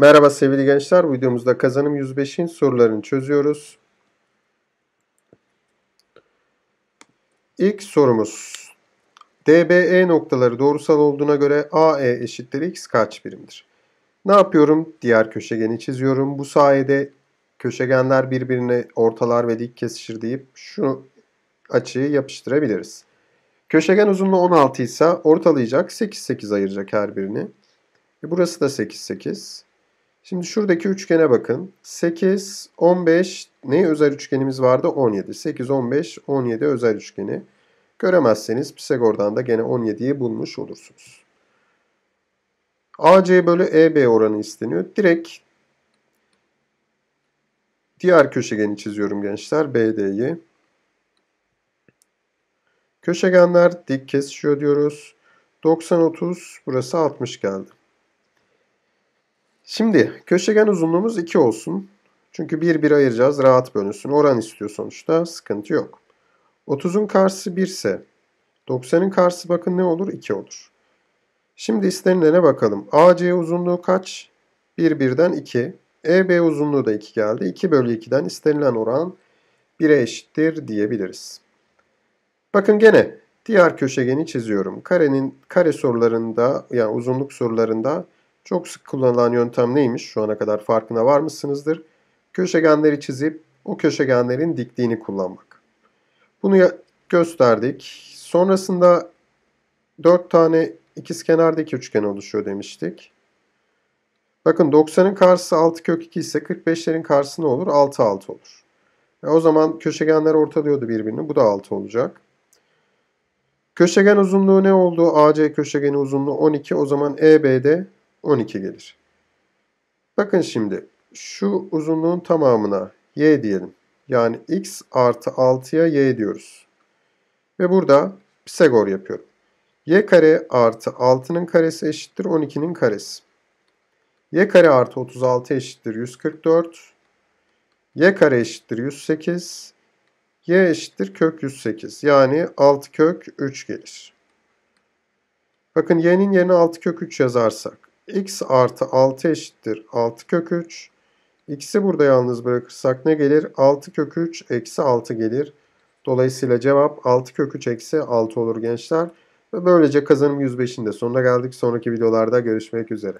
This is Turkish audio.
Merhaba sevgili gençler. Bu videomuzda kazanım 105'in sorularını çözüyoruz. İlk sorumuz. DBE noktaları doğrusal olduğuna göre AE eşittir x kaç birimdir? Ne yapıyorum? Diğer köşegeni çiziyorum. Bu sayede köşegenler birbirine ortalar ve dik kesişir deyip şu açıyı yapıştırabiliriz. Köşegen uzunluğu 16 ise ortalayacak 8 8 ayıracak her birini. E burası da 8 8. Şimdi şuradaki üçgene bakın. 8, 15 ne özel üçgenimiz vardı? 17. 8, 15, 17 özel üçgeni. Göremezseniz Pisagor'dan da gene 17'yi bulmuş olursunuz. AC bölü EB oranı isteniyor. Direkt diğer köşegeni çiziyorum gençler. BD'yi. Köşegenler dik kesişiyor diyoruz. 90-30 burası 60 geldi. Şimdi köşegen uzunluğumuz 2 olsun. Çünkü 1 1 ayıracağız. Rahat bölünsün. Oran istiyor sonuçta. Sıkıntı yok. 30'un karşısı 1 ise 90'ın karşısı bakın ne olur? 2 olur. Şimdi istenilene bakalım. AC uzunluğu kaç? 1 1'den 2. EB uzunluğu da 2 geldi. 2 bölü 2'den istenilen oran 1'e eşittir diyebiliriz. Bakın gene diğer köşegeni çiziyorum. Karenin kare sorularında yani uzunluk sorularında çok sık kullanılan yöntem neymiş? Şu ana kadar farkına varmışsınızdır. Köşegenleri çizip o köşegenlerin dikliğini kullanmak. Bunu gösterdik. Sonrasında 4 tane ikizkenardaki üçgen oluşuyor demiştik. Bakın 90'ın karşısı 6 kök 2 ise 45'lerin karşısı ne olur? 6 6 olur. E o zaman köşegenler ortalıyordu birbirini. Bu da 6 olacak. Köşegen uzunluğu ne oldu? AC köşegeni uzunluğu 12. O zaman EB'de 12 gelir. Bakın şimdi şu uzunluğun tamamına y diyelim. Yani x artı 6'ya y diyoruz. Ve burada Pisagor yapıyorum. y kare artı 6'nın karesi eşittir 12'nin karesi. y kare artı 36 eşittir 144. y kare eşittir 108. y eşittir kök 108. Yani 6 kök 3 gelir. Bakın y'nin yerine 6 kök 3 yazarsak x artı 6 eşittir 6 kök 3. X'i burada yalnız bırakırsak ne gelir? 6 kök 3 eksi 6 gelir. Dolayısıyla cevap 6 kök 3 eksi 6 olur gençler. Ve böylece kazanım 105'in de sonuna geldik. Sonraki videolarda görüşmek üzere.